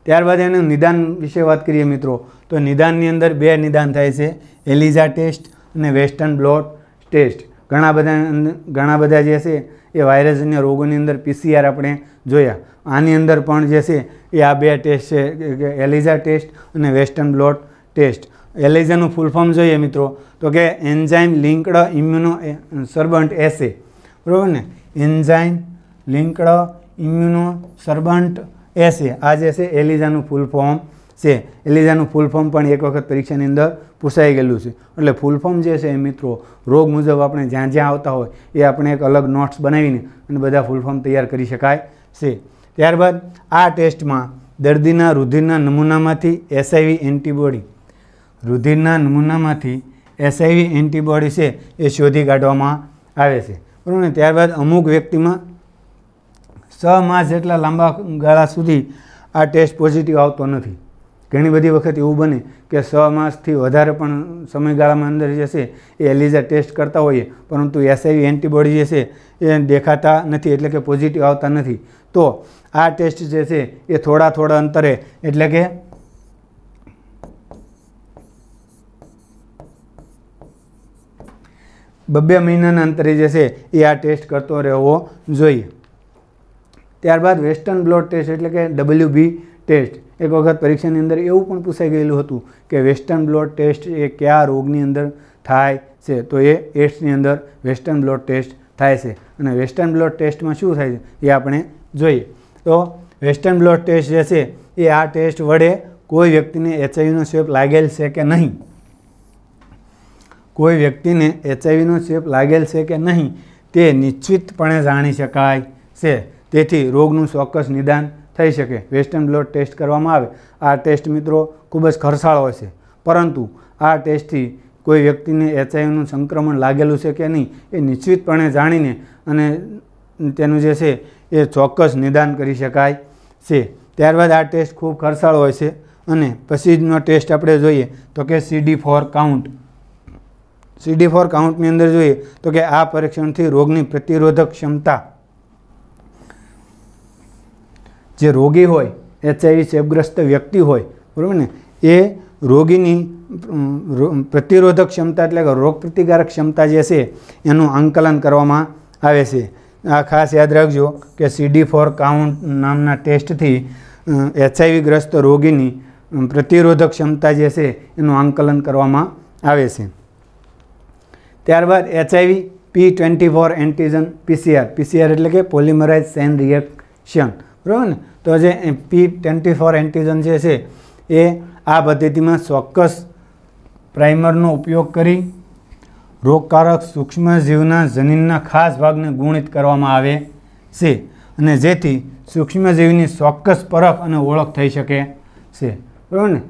A: ત્યારબાદ એનું નિદાન વિશે વાત કરીએ મિત્રો તો નિદાનની અંદર બે નિદાન થાય છે એલિઝા ટેસ્ટ અને વેસ્ટર્ન બ્લોટ ટેસ્ટ ઘણા બધા ઘણા બધા જે છે એ વાયરસ રોગોની અંદર પીસીઆર આપણે જોયા આની અંદર પણ જે છે એ આ બે ટેસ્ટ છે એલિઝા ટેસ્ટ અને વેસ્ટર્ન બ્લોટ ટેસ્ટ એલિઝાનું ફૂલ ફોર્મ જોઈએ મિત્રો તો કે enzyme linked immunosorbent assay બરાબર ને enzyme linked immunosorbent assay આ જે છે એલિઝાનું ફૂલ ફોર્મ છે એલિઝાનું ફૂલ ફોર્મ પણ એક વખત પરીક્ષાની અંદર પૂછાઈ ગયેલું છે એટલે ફૂલ ફોર્મ જે છે એ મિત્રો રોગ મુજબ આપણે જ્યાં જ્યાં આવતા હોય એ આપણે એક અલગ નોટ્સ બનાવીને અને બધા ફૂલ ફોર્મ તૈયાર કરી શકાય છે ત્યારબાદ આ ટેસ્ટમાં દર્દીના રુધિરના નમૂનામાંથી એસઆઈવી એન્ટીબોડી રુધિરના નમૂનામાંથી એસઆઈવી એન્ટીબોડી છે એ શોધી કાઢવામાં આવે છે બરાબર ને ત્યારબાદ અમુક વ્યક્તિમાં છ માસ જેટલા લાંબા ગાળા સુધી આ ટેસ્ટ પોઝિટિવ આવતો નથી ઘણી બધી વખત એવું બને કે છ માસથી વધારે પણ સમયગાળામાં અંદર જે છે એ એલિઝા ટેસ્ટ કરતા હોઈએ પરંતુ એસઆઈવી એન્ટીબોડી જે છે એ દેખાતા નથી એટલે કે પોઝિટિવ આવતા નથી તો આ ટેસ્ટ જે છે એ થોડા થોડા અંતરે એટલે કે બબ્બે મહિનાના અંતરે જે છે એ આ ટેસ્ટ કરતો રહેવો જોઈએ ત્યારબાદ વેસ્ટર્ન બ્લડ ટેસ્ટ એટલે કે ડબલ્યુ બી ટેસ્ટ એક વખત પરીક્ષાની અંદર એવું પણ પૂછાઈ ગયેલું હતું કે વેસ્ટર્ન બ્લોટ ટેસ્ટ એ કયા રોગની અંદર થાય છે તો એ એડ્સની અંદર વેસ્ટર્ન બ્લોટ ટેસ્ટ થાય છે અને વેસ્ટર્ન બ્લોટ ટેસ્ટમાં શું થાય છે એ આપણે જોઈએ તો વેસ્ટર્ન બ્લોટ ટેસ્ટ જે છે એ આ ટેસ્ટ વડે કોઈ વ્યક્તિને એચઆઈવીનો ચેપ લાગેલ છે કે નહીં કોઈ વ્યક્તિને એચઆઈવીનો ચેપ લાગેલ છે કે નહીં તે નિશ્ચિતપણે જાણી શકાય છે તેથી રોગનું ચોક્કસ નિદાન થઈ શકે વેસ્ટર્ન બ્લોટ ટેસ્ટ કરવામાં આવે આ ટેસ્ટ મિત્રો ખૂબ જ ખર્ચાળો હશે પરંતુ આ ટેસ્ટથી કોઈ વ્યક્તિને એચઆઈવીનું સંક્રમણ લાગેલું છે કે નહીં એ નિશ્ચિતપણે જાણીને અને તેનું જે છે એ ચોક્કસ નિદાન કરી શકાય છે ત્યારબાદ આ ટેસ્ટ ખૂબ ખર્ચાળો હોય છે અને પછીનો ટેસ્ટ આપણે જોઈએ તો કે CD four count CD four કાઉન્ટની અંદર જોઈએ તો કે આ પરીક્ષણથી રોગની પ્રતિરોધક ક્ષમતા જે રોગી હોય એચઆઈવી ચેપગ્રસ્ત વ્યક્તિ હોય બરાબર ને એ રોગીની પ્રતિરોધક ક્ષમતા એટલે કે રોગ પ્રતિકારક ક્ષમતા જે છે એનું આંકલન કરવામાં આવે છે આ ખાસ યાદ રાખજો કે સીડી ફોર કાઉન્ટ નામના ટેસ્ટથી એચઆઈવી ગ્રસ્ત રોગીની પ્રતિરોધક ક્ષમતા જે છે એનું આંકલન કરવામાં આવે છે ત્યારબાદ HIV P twenty four antigen PCR PCR એટલે કે પોલિમરાઇઝ સેન રિએક્શન બરાબર ને તો જે પી ટ્વેન્ટી ફોર એન્ટીજન જે છે એ આ પદ્ધતિમાં ચોક્કસ પ્રાઇમરનો ઉપયોગ કરી રોગકારક સૂક્ષ્મજીવના જનીનના ખાસ ભાગને ગુણિત કરવામાં આવે છે અને જેથી સૂક્ષ્મજીવની ચોક્કસ પરખ અને ઓળખ થઈ શકે છે બરાબર ને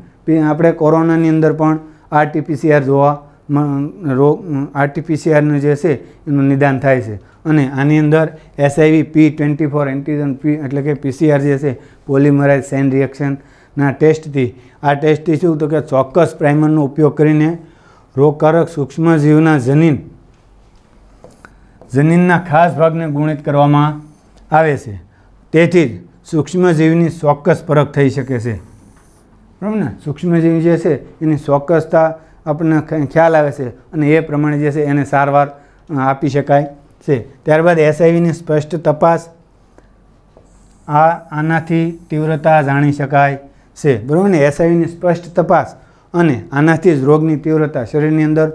A: આપણે કોરોનાની અંદર પણ આરટીપીસીઆર જોવા રોગ આરટીપીસીઆરનું જે છે એનું નિદાન થાય છે અને આની અંદર SIV P twenty four antigen P એટલે કે પીસીઆર જે છે પોલિમરાઇઝ સેન રિએક્શનના ટેસ્ટથી આ ટેસ્ટથી શું તો કે ચોક્કસ પ્રાઇમરનો ઉપયોગ કરીને રોગકારક સૂક્ષ્મજીવના જનીન જનીનના ખાસ ભાગને ગુણિત કરવામાં આવે છે તેથી જ સૂક્ષ્મજીવની ચોક્કસ પરખ થઈ શકે છે બરાબર ને સૂક્ષ્મજીવ જે છે એની ચોક્કસતા આપણને ખ્યાલ આવે છે અને એ પ્રમાણે જે છે એને સારવાર આપી શકાય છે ત્યારબાદ એસઆઈવીની સ્પષ્ટ તપાસ આ આનાથી તીવ્રતા જાણી શકાય છે બરાબર ને એસઆઈવીની સ્પષ્ટ તપાસ અને આનાથી જ રોગની તીવ્રતા શરીરની અંદર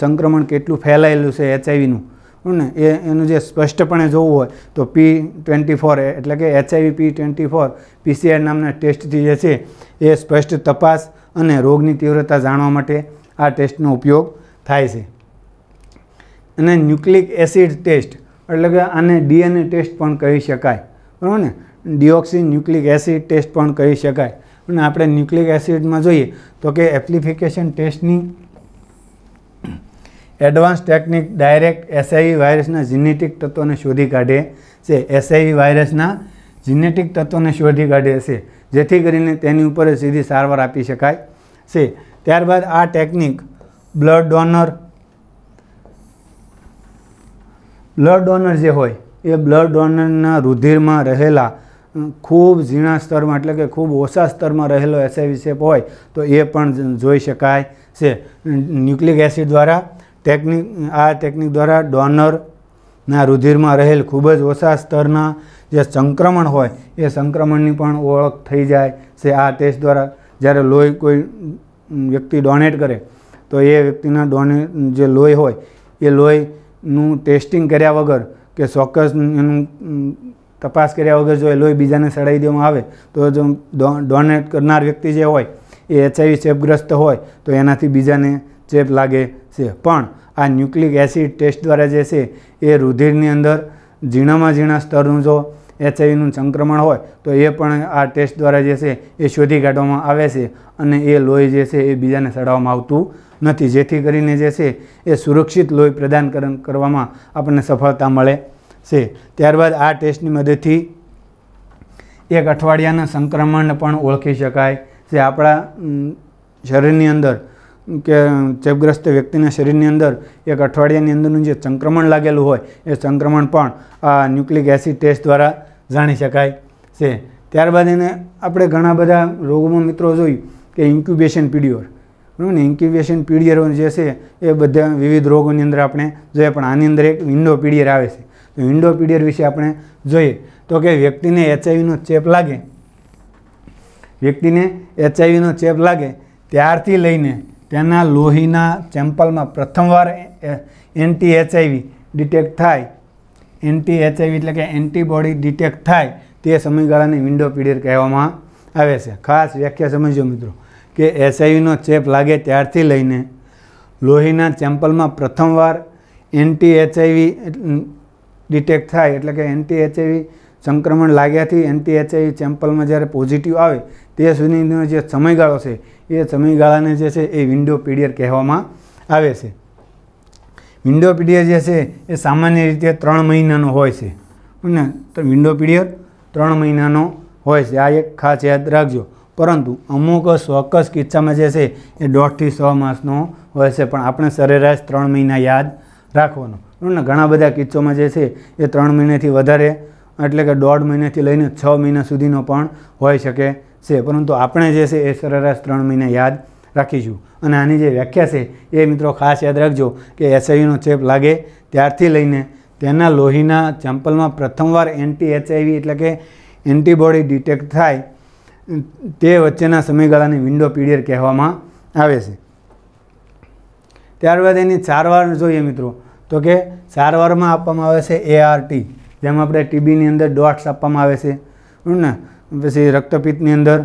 A: સંક્રમણ કેટલું ફેલાયેલું છે એચઆઈવીનું ને એ એનું જે સ્પષ્ટપણે જોવું હોય તો પી ટ્વેન્ટી ફોર એટલે કે HIV P twenty four PCR નામના ટેસ્ટથી જે છે એ સ્પષ્ટ તપાસ અને રોગની તીવ્રતા જાણવા માટે આ ટેસ્ટનો ઉપયોગ થાય છે અને ન્યુક્લિક એસિડ ટેસ્ટ એટલે કે આને ડીએનએ ટેસ્ટ પણ કહી શકાય બરાબર ને ડિઓક્સી ન્યુક્લિક એસિડ ટેસ્ટ પણ કહી શકાય અને આપણે ન્યુક્લિક એસિડમાં જોઈએ તો કે એપ્લિફિકેશન ટેસ્ટની એડવાન્સ ટેકનિક ડાયરેક્ટ એસઆઈવી વાયરસના જીનેટિક તત્વોને શોધી કાઢે છે એસઆઈવી વાયરસના જિનેટિક તત્વોને શોધી કાઢે છે જેથી કરીને તેની ઉપર સીધી સારવાર આપી શકાય છે ત્યારબાદ આ technique blood donor blood donor જે હોય એ બ્લડ ડોનરના રુધિરમાં રહેલા ખૂબ ઝીણા સ્તરમાં એટલે કે ખૂબ ઓછા સ્તરમાં રહેલો એસઆઈવી સેપ હોય તો એ પણ જોઈ શકાય છે ન્યુક્લિક એસિડ દ્વારા ટેકનિક આ ટેકનિક દ્વારા ડોનરના રુધિરમાં રહેલ ખૂબ જ ઓછા સ્તરના જે સંક્રમણ હોય એ સંક્રમણની પણ ઓળખ થઈ જાય છે આ ટેસ્ટ દ્વારા જ્યારે લોહી કોઈ વ્યક્તિ ડોનેટ કરે તો એ વ્યક્તિના ડોને જે લોહી હોય એ લોહી નું ટેસ્ટિંગ કર્યા વગર કે ચોક્કસનું તપાસ કર્યા વગર જો એ લોહી બીજાને સડાવી દેવામાં આવે તો જો ડોનેટ કરનાર વ્યક્તિ જે હોય એ એચઆઈવી ચેપગ્રસ્ત હોય તો એનાથી બીજાને ચેપ લાગે છે પણ આ ન્યુક્લિક એસિડ ટેસ્ટ દ્વારા જે છે એ રુધિરની અંદર ઝીણામાં ઝીણા સ્તરનું જો એચઆઈવીનું સંક્રમણ હોય તો એ પણ આ ટેસ્ટ દ્વારા જે છે એ શોધી કાઢવામાં આવે છે અને એ લોહી જે છે એ બીજાને સડાવવામાં આવતું નથી જેથી કરીને જે છે એ સુરક્ષિત લોહી પ્રદાન કરવામાં આપણને સફળતા મળે છે ત્યારબાદ આ ટેસ્ટની મદદથી એક અઠવાડિયાના સંક્રમણને પણ ઓળખી શકાય જે આપણા શરીરની અંદર કે ચેપગ્રસ્ત વ્યક્તિના શરીરની અંદર એક અઠવાડિયાની અંદરનું જે સંક્રમણ લાગેલું હોય એ સંક્રમણ પણ આ ન્યુક્લિક એસિડ ટેસ્ટ દ્વારા જાણી શકાય છે ત્યારબાદ એને આપણે ઘણા બધા રોગોમાં મિત્રો જોયું કે ઇન્ક્યુબેશન પીરિયડ બરાબર ને ઇન્ક્યુબેશન પીડિયરો જે છે એ બધા વિવિધ રોગોની અંદર આપણે જોઈએ પણ આની અંદર એક વિન્ડો પીડિયર આવે છે તો વિન્ડો પીડિયર વિશે આપણે જોઈએ તો કે વ્યક્તિને એચઆઈવીનો ચેપ લાગે વ્યક્તિને એચઆઈવીનો ચેપ લાગે ત્યારથી લઈને તેના લોહીના સેમ્પલમાં પ્રથમવાર એન્ટી એચઆઈવી ડિટેક્ટ થાય એન્ટી એચઆઈવી એટલે કે એન્ટીબોડી ડિટેક્ટ થાય તે સમયગાળાની વિન્ડો પીરિયડ કહેવામાં આવે છે ખાસ વ્યાખ્યા સમજો મિત્રો કે એસઆઈવીનો ચેપ લાગે ત્યારથી લઈને લોહીના ચેમ્પલમાં પ્રથમવાર એન્ટી એચઆઈવી ડિટેક્ટ થાય એટલે કે એન્ટી એચઆઈવી સંક્રમણ લાગ્યાથી એન્ટી એચઆઈવી ચેમ્પલમાં જ્યારે પોઝિટિવ આવે તે સુધીનો જે સમયગાળો છે એ સમયગાળાને જે છે એ વિન્ડો પીરિયડ કહેવામાં આવે છે વિન્ડો પીરિયડ જે છે એ સામાન્ય રીતે ત્રણ મહિનાનો હોય છે ને તો વિન્ડો પીરિયડ ત્રણ મહિનાનો હોય છે આ એક ખાસ યાદ રાખજો પરંતુ અમુક ચોક્કસ કિસ્સામાં જે છે એ દોઢથી સો માસનો હોય છે પણ આપણે સરેરાશ ત્રણ મહિના યાદ રાખવાનો બરાબર ઘણા બધા કિસ્સામાં જે છે એ ત્રણ મહિનાથી વધારે એટલે કે દોઢ મહિનાથી લઈને છ મહિના સુધીનો પણ હોઈ શકે છે પરંતુ આપણે જે છે એ સરેરાશ ત્રણ મહિના યાદ રાખીશું અને આની જે વ્યાખ્યા છે એ મિત્રો ખાસ યાદ રાખજો કે એસઆઈવીનો ચેપ લાગે ત્યારથી લઈને તેના લોહીના ચેમ્પલમાં પ્રથમવાર એન્ટી એચઆઈવી એટલે કે એન્ટીબોડી ડિટેક્ટ થાય તે વચ્ચેના સમયગાળાને વિન્ડો પીરિયડ કહેવામાં આવે છે ત્યારબાદ એની સારવાર જોઈએ મિત્રો તો કે સારવારમાં આપવામાં આવે છે એઆરટી જેમ આપણે ટીબીની અંદર ડોટ્સ આપવામાં આવે છે ને પછી રક્તપિત્તની અંદર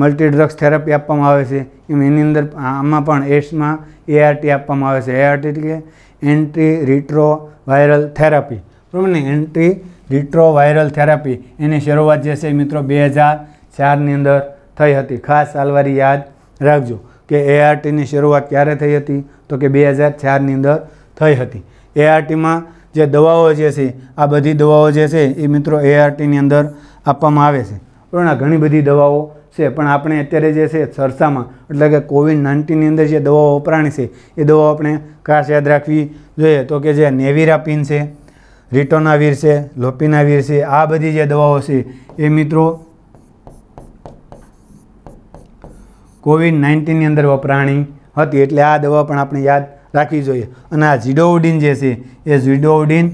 A: મલ્ટીડ્રગ્સ થેરાપી આપવામાં આવે છે એમ એની અંદર આમાં પણ એડ્સમાં એઆરટી આપવામાં આવે છે એઆરટી એટલે એન્ટ્રી રિટ્રો વાયરલ થેરાપી બરાબર ને એન્ટ્રી રિટ્રો વાયરલ થેરાપી એની શરૂઆત જે છે મિત્રો બે હજાર ચારની અંદર થઈ હતી ખાસ સાલવારી યાદ રાખજો કે એઆરટીની શરૂઆત ક્યારે થઈ હતી તો કે બે હજાર ચારની અંદર થઈ હતી એઆરટીમાં જે દવાઓ જે છે આ બધી દવાઓ જે છે એ મિત્રો એઆરટીની અંદર આપવામાં આવે છે પણ ઘણી બધી દવાઓ છે પણ આપણે અત્યારે જે છે સરસામાં એટલે કે કોવિડ નાઇન્ટીનની અંદર જે દવાઓ વપરાણી છે એ દવાઓ આપણે ખાસ યાદ રાખવી જોઈએ તો કે જે નેવિરાપિન છે રિટોનાવીર છે લોપિનાવીર છે આ બધી જે દવાઓ છે એ મિત્રો કોવિડ નાઇન્ટીનની અંદર વપરાણી હતી એટલે આ દવા પણ આપણે યાદ રાખવી જોઈએ અને આ ઝીડોઉડીન જે છે એ ઝીડોઉડીન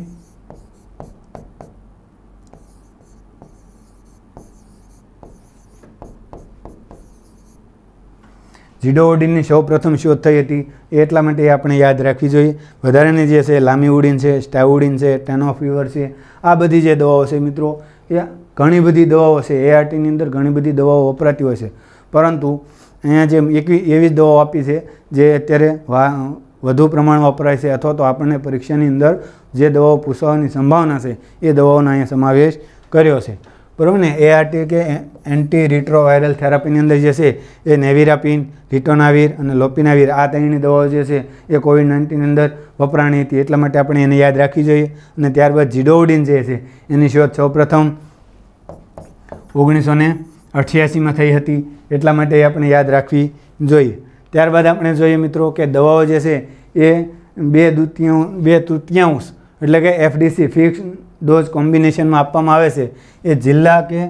A: જીડોઓડીનની સૌ પ્રથમ શોધ થઈ હતી એટલા માટે આપણે યાદ રાખવી જોઈએ વધારાની જે છે લાંબી ઉડીન છે સ્ટાઉડીન છે ટેનોફીવર છે આ બધી જે દવાઓ છે મિત્રો એ ઘણી બધી દવાઓ છે એઆરટીની અંદર ઘણી બધી દવાઓ વપરાતી હોય છે પરંતુ અહીંયા જે એકવી એવી દવાઓ આપી છે જે અત્યારે વધુ પ્રમાણ વપરાય છે અથવા તો આપણને પરીક્ષાની અંદર જે દવાઓ પૂછવાની સંભાવના છે એ દવાઓનો અહીંયા સમાવેશ કર્યો છે બરાબર ને એઆરટી કે એન્ટી રિટ્રોવાયરલ થેરાપીની અંદર જે છે એ નેવિરાપિન રિટોનાવીર અને લોપિનાવીર આ ત્રણની દવાઓ જે છે એ કોવિડ નાઇન્ટીનની અંદર વપરાણી હતી એટલા માટે આપણે એને યાદ રાખવી જોઈએ અને ત્યારબાદ જીડોવડિન જે છે એની શોધ સૌપ્રથમ ઓગણીસો અઠ્યાસીમાં થઈ હતી એટલા માટે આપણે યાદ રાખવી જોઈએ ત્યારબાદ આપણે જોઈએ મિત્રો કે દવાઓ જે છે એ બે દ્વિતીય બે તૃતીયાંશ એટલે કે એફડીસી ફિક્સ ડોઝ કોમ્બિનેશનમાં આપવામાં આવે છે એ જિલ્લા કે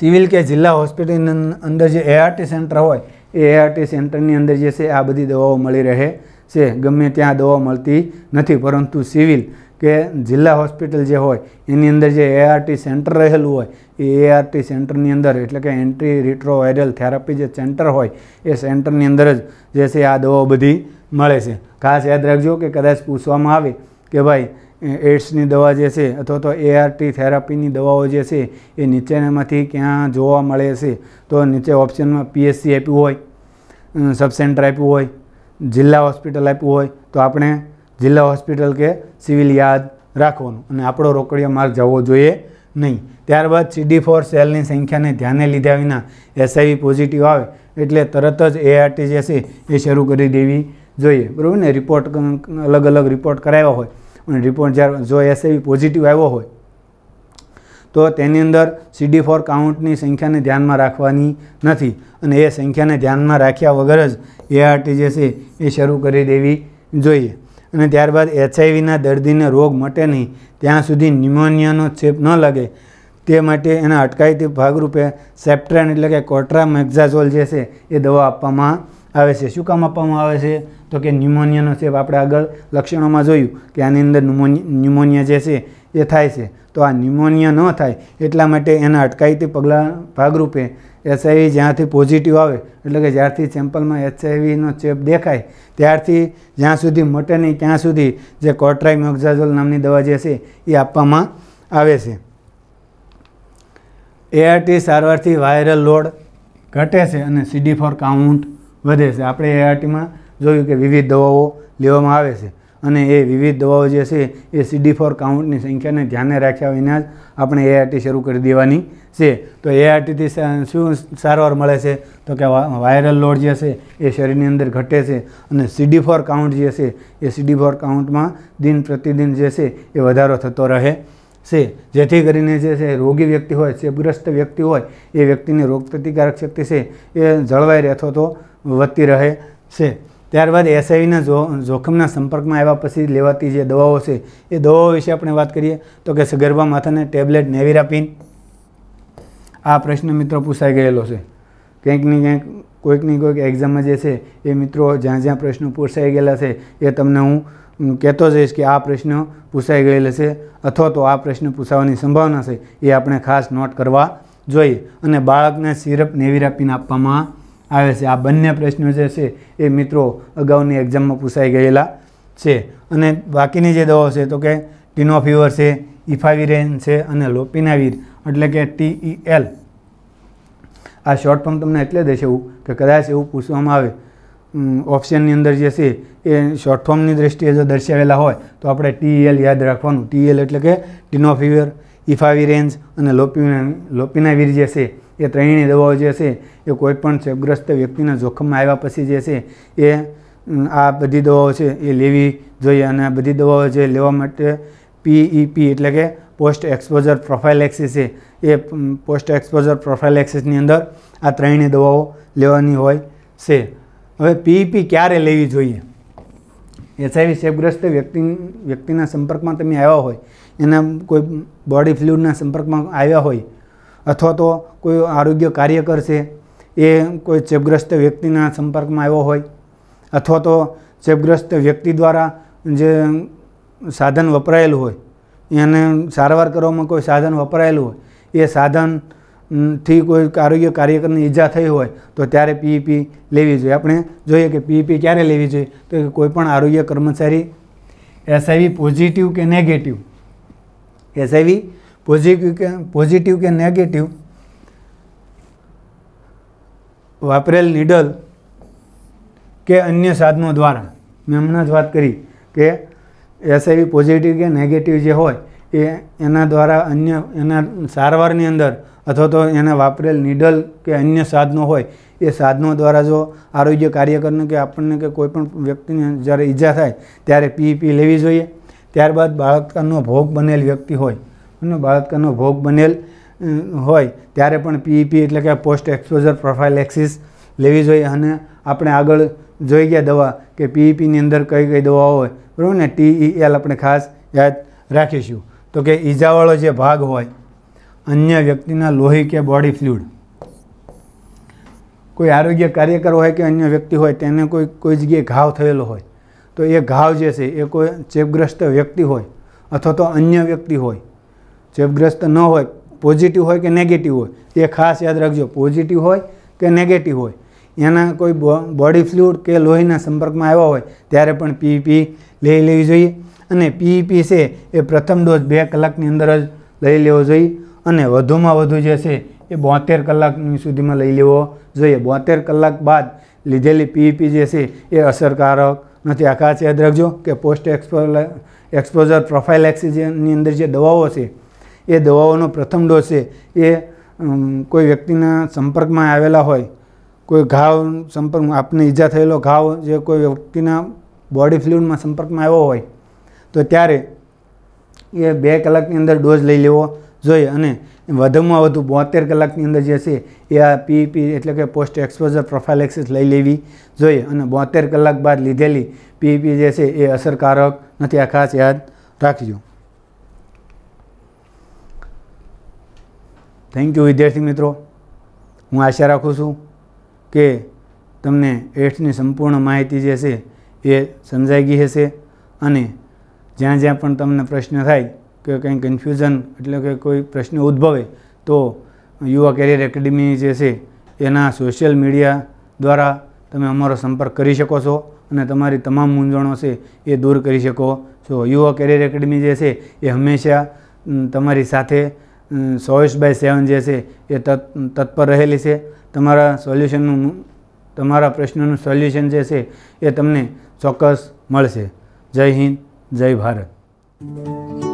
A: સિવિલ કે જિલ્લા હોસ્પિટલની અંદર જે એઆરટી સેન્ટર હોય એ એઆરટી સેન્ટરની અંદર જે છે આ બધી દવાઓ મળી રહે છે ગમે ત્યાં દવાઓ મળતી નથી પરંતુ સિવિલ કે જિલ્લા હોસ્પિટલ જે હોય એની અંદર જે એઆરટી સેન્ટર રહેલું હોય એ એઆરટી સેન્ટરની અંદર એટલે કે એન્ટ્રી રિટ્રોવાયરલ થેરાપી જે સેન્ટર હોય એ સેન્ટરની અંદર જ જે છે આ દવાઓ બધી મળે છે ખાસ યાદ રાખજો કે કદાચ પૂછવામાં આવે કે ભાઈ એડ્સની દવા જે છે અથવા તો એઆરટી થેરાપીની દવાઓ જે છે એ નીચેનામાંથી ક્યાં જોવા મળે છે તો નીચે ઓપ્શનમાં પીએસસી આપ્યું હોય સબસેન્ટર આપ્યું હોય જિલ્લા હોસ્પિટલ આપ્યું હોય તો આપણે જિલ્લા હોસ્પિટલ કે સિવિલ યાદ રાખવાનું અને આપણો રોકડિયો માર્ગ જવો જોઈએ નહીં ત્યારબાદ સીડી ફોર સેલની સંખ્યાને ધ્યાને લીધા વિના એસઆઈવી પોઝિટિવ આવે એટલે તરત જ એઆરટી જે છે એ શરૂ કરી દેવી જોઈએ બરાબર ને રિપોર્ટ અલગ અલગ રિપોર્ટ કરાવ્યા હોય અને રિપોર્ટ જ્યારે જો એસઆઈવી પોઝિટિવ આવ્યો હોય તો તેની અંદર સીડી ફોર કાઉન્ટની સંખ્યાને ધ્યાનમાં રાખવાની નથી અને એ સંખ્યાને ધ્યાનમાં રાખ્યા વગર જ એઆરટી જે છે એ શરૂ કરી દેવી જોઈએ અને ત્યારબાદ એચઆઈવીના દર્દીને રોગ મટે નહીં ત્યાં સુધી ન્યુમોનિયાનો ચેપ ન લાગે તે માટે એના અટકાયતી ભાગરૂપે સેપ્ટ્રાન એટલે કે કોટ્રા મેક્ઝાઝોલ જે છે એ દવા આપવામાં આવે છે શું કામ આપવામાં આવે છે તો કે ન્યુમોનિયાનો ચેપ આપણે આગળ લક્ષણોમાં જોયું કે આની અંદર ન્યુમોનિયા જે છે એ થાય છે તો આ ન્યુમોનિયા ન થાય એટલા માટે એના અટકાયતી પગલાં ભાગરૂપે એચઆઈવી જ્યાંથી પોઝિટિવ આવે એટલે કે જ્યારથી સેમ્પલમાં એચઆઈવીનો ચેપ દેખાય ત્યારથી જ્યાં સુધી મટે નહીં ત્યાં સુધી જે કોટ્રાઇમોક્ઝાઝોલ નામની દવા જે છે એ આપવામાં આવે છે એઆરટી સારવારથી વાયરલ લોડ ઘટે છે અને સીડી ફોર કાઉન્ટ વધે છે આપણે એઆરટીમાં જોયું કે વિવિધ દવાઓ લેવામાં આવે છે અને એ વિવિધ દવાઓ જે છે એ સીડી ફોર કાઉન્ટની સંખ્યાને ધ્યાને રાખ્યા વિના જ આપણે એઆરટી શરૂ કરી દેવાની છે તો એઆરટીથી શું સારવાર મળે છે તો કે વાયરલ લોડ જે છે એ શરીરની અંદર ઘટે છે અને સીડી ફોર કાઉન્ટ જે છે એ સીડી ફોર કાઉન્ટમાં દિન પ્રતિદિન જે છે એ વધારો થતો રહે છે જેથી કરીને જે છે રોગી વ્યક્તિ હોય ચેપગ્રસ્ત વ્યક્તિ હોય એ વ્યક્તિની રોગપ્રતિકારક શક્તિ છે એ જળવાઈ રહે અથવા તો વધતી રહે છે ત્યારબાદ એસઆઈવીના જો જોખમના સંપર્કમાં આવ્યા પછી લેવાતી જે દવાઓ છે એ દવાઓ વિશે આપણે વાત કરીએ તો કે સગર્ભા માથાને ટેબ્લેટ નેવિરાપિન આ પ્રશ્ન મિત્રો પૂછાઈ ગયેલો છે ક્યાંક ને ક્યાંક કોઈકની કોઈક એક્ઝામમાં જે છે એ મિત્રો જ્યાં જ્યાં પ્રશ્નો પૂછાઈ ગયેલા છે એ તમને હું કહેતો જઈશ કે આ પ્રશ્ન પૂછાઈ ગયેલા છે અથવા તો આ પ્રશ્ન પૂછાવાની સંભાવના છે એ આપણે ખાસ નોટ કરવા જોઈએ અને બાળકને સિરપ નેવિરાપિન આપવામાં આવે છે આ બંને પ્રશ્નો જે છે એ મિત્રો અગાઉની એક્ઝામમાં પૂછાઈ ગયેલા છે અને બાકીની જે દવાઓ છે તો કે ટીનોફીવર છે ઇફાવિરેન છે અને લોપિનાવીર એટલે કે એલ આ શોર્ટ ફોર્મ તમને એટલે દેશે એવું કે કદાચ એવું પૂછવામાં આવે ઓપ્શનની અંદર જે છે એ શોર્ટ ફોર્મની દ્રષ્ટિએ જો દર્શાવેલા હોય તો આપણે ટીઈએલ યાદ રાખવાનું એલ એટલે કે ટીનોફીવર ઇફાવિરેન્સ અને લોપિના લોપિનાવીર જે છે એ ત્રણેય દવાઓ જે છે એ કોઈપણ ચેપગ્રસ્ત વ્યક્તિના જોખમમાં આવ્યા પછી જે છે એ આ બધી દવાઓ છે એ લેવી જોઈએ અને આ બધી દવાઓ જે લેવા માટે પીઈપી e એટલે કે પોસ્ટ એક્સપોઝર પ્રોફાઇલેક્સિસ છે એ પોસ્ટ એક્સપોઝર પ્રોફાઇલેક્સિસની અંદર આ ત્રણેય દવાઓ લેવાની હોય છે હવે પીઈપી e ક્યારે લેવી જોઈએ એસઆઈવી ચેપગ્રસ્ત વ્યક્તિ વ્યક્તિના સંપર્કમાં તમે આવ્યા હોય એના કોઈ બોડી ફ્લુઇડના સંપર્કમાં આવ્યા હોય અથવા તો કોઈ આરોગ્ય કાર્યકર છે એ કોઈ ચેપગ્રસ્ત વ્યક્તિના સંપર્કમાં આવ્યો હોય અથવા તો ચેપગ્રસ્ત વ્યક્તિ દ્વારા જે સાધન વપરાયેલું હોય એને સારવાર કરવામાં કોઈ સાધન વપરાયેલું હોય એ સાધનથી કોઈ આરોગ્ય કાર્યકરની ઈજા થઈ હોય તો ત્યારે પીઈપી લેવી જોઈએ આપણે જોઈએ કે પીઈપી ક્યારે લેવી જોઈએ તો કોઈપણ આરોગ્ય કર્મચારી એસઆઈવી પોઝિટિવ કે નેગેટિવ એસઆઈવી પોઝિટિવ કે પોઝિટિવ કે નેગેટિવ વાપરેલ નીડલ કે અન્ય સાધનો દ્વારા મેં હમણાં જ વાત કરી કે એસઆઈવી પોઝિટિવ કે નેગેટિવ જે હોય એ એના દ્વારા અન્ય એના સારવારની અંદર અથવા તો એને વાપરેલ નીડલ કે અન્ય સાધનો હોય એ સાધનો દ્વારા જો આરોગ્ય કાર્યકરને કે આપણને કે કોઈપણ વ્યક્તિને જ્યારે ઈજા થાય ત્યારે પીઈપી લેવી જોઈએ ત્યારબાદ બાળકનો ભોગ બનેલ વ્યક્તિ હોય અને બાળકનો ભોગ બનેલ હોય ત્યારે પણ પીઈપી એટલે કે પોસ્ટ એક્સપોઝર પ્રોફાઇલ એક્સિસ લેવી જોઈએ અને આપણે આગળ જોઈ ગયા દવા કે પીઈપીની અંદર કઈ કઈ દવાઓ હોય બરાબર ને ટીઈએલ આપણે ખાસ યાદ રાખીશું તો કે ઈજાવાળો જે ભાગ હોય અન્ય વ્યક્તિના લોહી કે બોડી ફ્લુડ કોઈ આરોગ્ય કાર્યકર હોય કે અન્ય વ્યક્તિ હોય તેને કોઈ કોઈ જગ્યાએ ઘાવ થયેલો હોય તો એ ઘાવ જે છે એ કોઈ ચેપગ્રસ્ત વ્યક્તિ હોય અથવા તો અન્ય વ્યક્તિ હોય ચેપગ્રસ્ત ન હોય પોઝિટિવ હોય કે નેગેટિવ હોય એ ખાસ યાદ રાખજો પોઝિટિવ હોય કે નેગેટિવ હોય એના કોઈ બોડી ફ્લુડ કે લોહીના સંપર્કમાં આવ્યા હોય ત્યારે પણ પીઈપી e લઈ લેવી જોઈએ અને પીઈપી e છે એ પ્રથમ ડોઝ બે કલાકની અંદર જ લઈ લેવો જોઈએ અને વધુમાં વધુ જે છે એ બોતેર કલાકની સુધીમાં લઈ લેવો જોઈએ બોતેર કલાક બાદ લીધેલી પીઈપી e જે છે એ અસરકારક નથી આ ખાસ યાદ રાખજો કે પોસ્ટ એક્સપો એક્સપોઝર પ્રોફાઇલ એક્સિજનની અંદર જે દવાઓ છે એ દવાઓનો પ્રથમ ડોઝ છે એ કોઈ વ્યક્તિના સંપર્કમાં આવેલા હોય કોઈ ઘાવ સંપર્ક આપને ઈજા થયેલો ઘાવ જે કોઈ વ્યક્તિના બોડી ફ્લુઇડમાં સંપર્કમાં આવ્યો હોય તો ત્યારે એ બે કલાકની અંદર ડોઝ લઈ લેવો જોઈએ અને વધુમાં વધુ બોતેર કલાકની અંદર જે છે એ આ પીપી એટલે કે પોસ્ટ એક્સપોઝર પ્રોફાઇલ એક્સિસ લઈ લેવી જોઈએ અને બોતેર કલાક બાદ લીધેલી પીપી જે છે એ અસરકારક નથી આ ખાસ યાદ રાખજો થેન્ક યુ વિદ્યાર્થી મિત્રો હું આશા રાખું છું કે તમને એડ્સની સંપૂર્ણ માહિતી જે છે એ સમજાઈ ગઈ હશે અને જ્યાં જ્યાં પણ તમને પ્રશ્ન થાય કે કંઈ કન્ફ્યુઝન એટલે કે કોઈ પ્રશ્ન ઉદ્ભવે તો યુવા કેરિયર એકેડમી જે છે એના સોશિયલ મીડિયા દ્વારા તમે અમારો સંપર્ક કરી શકો છો અને તમારી તમામ મૂંઝવણો છે એ દૂર કરી શકો છો યુવા કેરિયર એકેડમી જે છે એ હંમેશા તમારી સાથે ચોવીસ બાય સેવન જે છે એ તત્પર રહેલી છે તમારા સોલ્યુશનનું તમારા પ્રશ્નનું સોલ્યુશન જે છે એ તમને ચોક્કસ મળશે જય હિન્દ જય ભારત